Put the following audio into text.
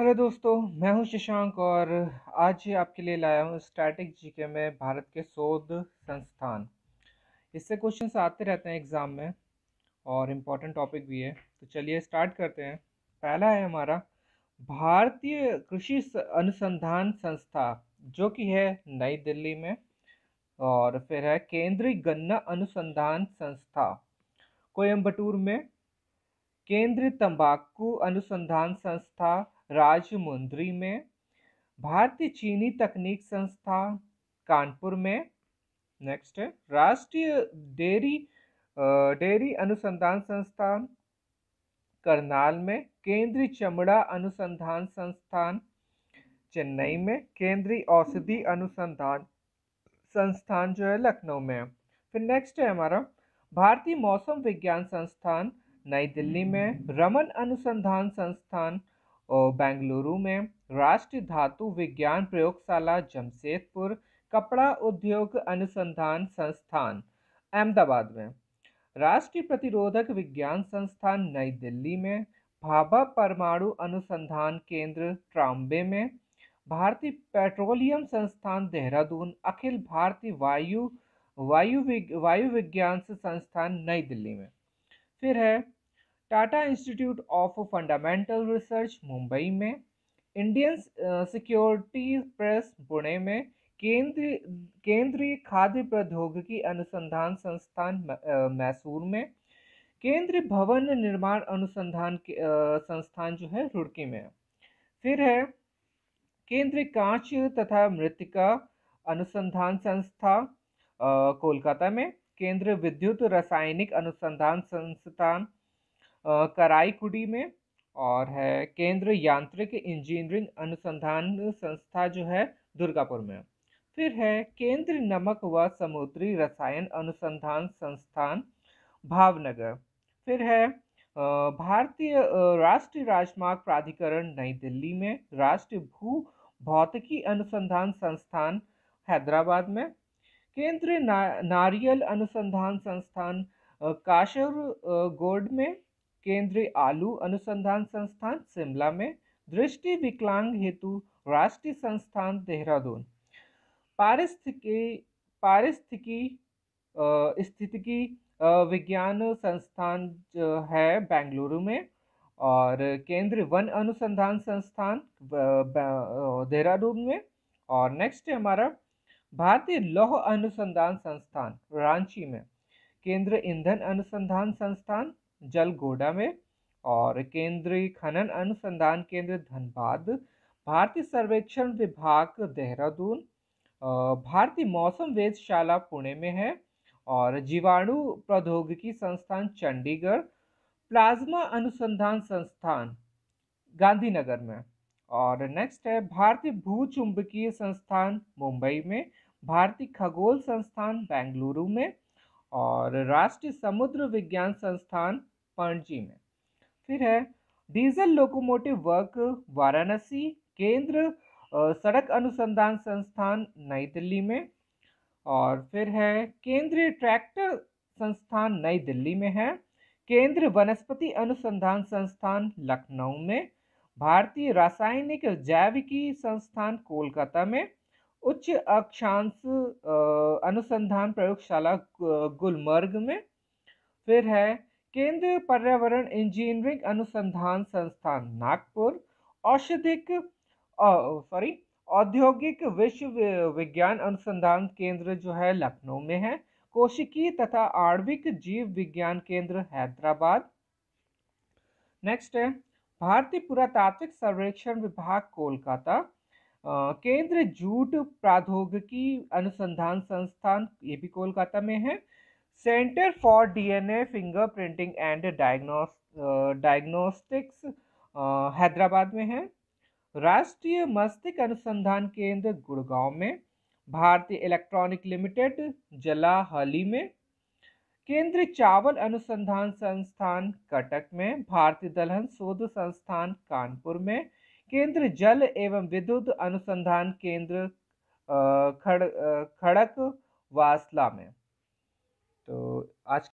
hello दोस्तों मैं हूं शशांक और आज आपके लिए लाया हूं स्टैटिक जीके में भारत के शोध संस्थान इससे क्वेश्चंस आते रहते हैं एग्ज़ाम में और इम्पोर्टेंट टॉपिक भी है तो चलिए स्टार्ट करते हैं पहला है हमारा भारतीय कृषि अनुसंधान संस्था जो कि है नई दिल्ली में और फिर है केंद्रीय गन्ना अनुसंधान संस्था कोयम्बटूर में केंद्रीय तंबाकू अनुसंधान संस्था राजमुंद्री में भारतीय चीनी तकनीक संस्था कानपुर में नेक्स्ट है राष्ट्रीय डेयरी डेयरी अनुसंधान संस्थान करनाल में केंद्रीय चमड़ा अनुसंधान संस्थान चेन्नई में केंद्रीय औषधि अनुसंधान संस्थान जो है लखनऊ में फिर नेक्स्ट है हमारा भारतीय मौसम विज्ञान संस्थान नई दिल्ली में रमन अनुसंधान संस्थान बेंगलुरु में राष्ट्रीय धातु विज्ञान प्रयोगशाला जमशेदपुर कपड़ा उद्योग अनुसंधान संस्थान अहमदाबाद में राष्ट्रीय प्रतिरोधक विज्ञान संस्थान नई दिल्ली में भाभा परमाणु अनुसंधान केंद्र ट्राम्बे में भारतीय पेट्रोलियम संस्थान देहरादून अखिल भारतीय वायु वायु वायु विज्ञान संस्थान नई दिल्ली में फिर है Tata institute of fundamental research Mumbai में इंडियन सिक्योरिटी प्रेस पुणे में केंद्रीय केंद्रीय खाद्य प्रौद्योगिकी अनुसंधान संस्थान मैसूर में केंद्रीय भवन निर्माण अनुसंधान संस्थान जो है रुड़की में फिर है केंद्रीय कांच तथा मृतिका अनुसंधान संस्था कोलकाता में केंद्रीय विद्युत रासायनिक अनुसंधान संस्थान कराईकुडी में और है केंद्र यांत्रिक इंजीनियरिंग अनुसंधान संस्था जो है दुर्गापुर में फिर है केंद्र नमक व समुद्री रसायन अनुसंधान संस्थान भावनगर फिर है भारतीय राष्ट्रीय राजमार्ग प्राधिकरण नई दिल्ली में राष्ट्रीय भू भौतिकी अनुसंधान संस्थान हैदराबाद में केंद्रीय ना, नारियल अनुसंधान संस्थान काशर गोड में केंद्रीय आलू अनुसंधान संस्थान शिमला में दृष्टि विकलांग हेतु राष्ट्रीय संस्थान देहरादून पारिस्थिकी पारिस्थिकी स्थितिकी विज्ञान संस्थान है बेंगलुरु में और केंद्रीय वन अनुसंधान संस्थान देहरादून में और नेक्स्ट है हमारा भारतीय लौह अनुसंधान संस्थान रांची में केंद्र ईंधन अनुसंधान संस्थान जलगोडा में और केंद्रीय खनन अनुसंधान केंद्र धनबाद भारतीय सर्वेक्षण विभाग देहरादून भारतीय मौसम वेधशाला पुणे में है और जीवाणु प्रौद्योगिकी संस्थान चंडीगढ़ प्लाज्मा अनुसंधान संस्थान गांधीनगर में और नेक्स्ट है भारतीय भू चुंबकीय संस्थान मुंबई में भारतीय खगोल संस्थान बेंगलुरु में और राष्ट्रीय समुद्र विज्ञान संस्थान पणजी में फिर है डीजल लोकोमोटिव वर्क वाराणसी केंद्र सड़क अनुसंधान संस्थान नई दिल्ली में और फिर है केंद्रीय ट्रैक्टर संस्थान नई दिल्ली में है केंद्र वनस्पति अनुसंधान संस्थान लखनऊ में भारतीय रासायनिक जैविकी संस्थान कोलकाता में उच्च अक्षांश अनुसंधान प्रयोगशाला गुलमर्ग में फिर है केंद्रीय पर्यावरण इंजीनियरिंग अनुसंधान संस्थान नागपुर औषधिक सॉरी औद्योगिक विश्व विज्ञान अनुसंधान केंद्र जो है लखनऊ में है कोशिकी तथा आणविक जीव विज्ञान केंद्र हैदराबाद नेक्स्ट है भारतीय पुरातात्विक सर्वेक्षण विभाग कोलकाता केंद्र जूट प्रौद्योगिकी अनुसंधान संस्थान ये भी कोलकाता में है centre for DNA fingerprinting and diagnose diagnostics Hyderabad में है राष्ट्रीय मस्तिष्क अनुसंधान केंद्र गुड़गांव में भारतीय इलेक्ट्रॉनिक लिमिटेड जलाहली में केंद्रीय चावल अनुसंधान संस्थान कटक में भारतीय दलहन शोध संस्थान कानपुर में केंद्र जल एवं विद्युत अनुसंधान केंद्र खड़ खड़क वासला में तो आज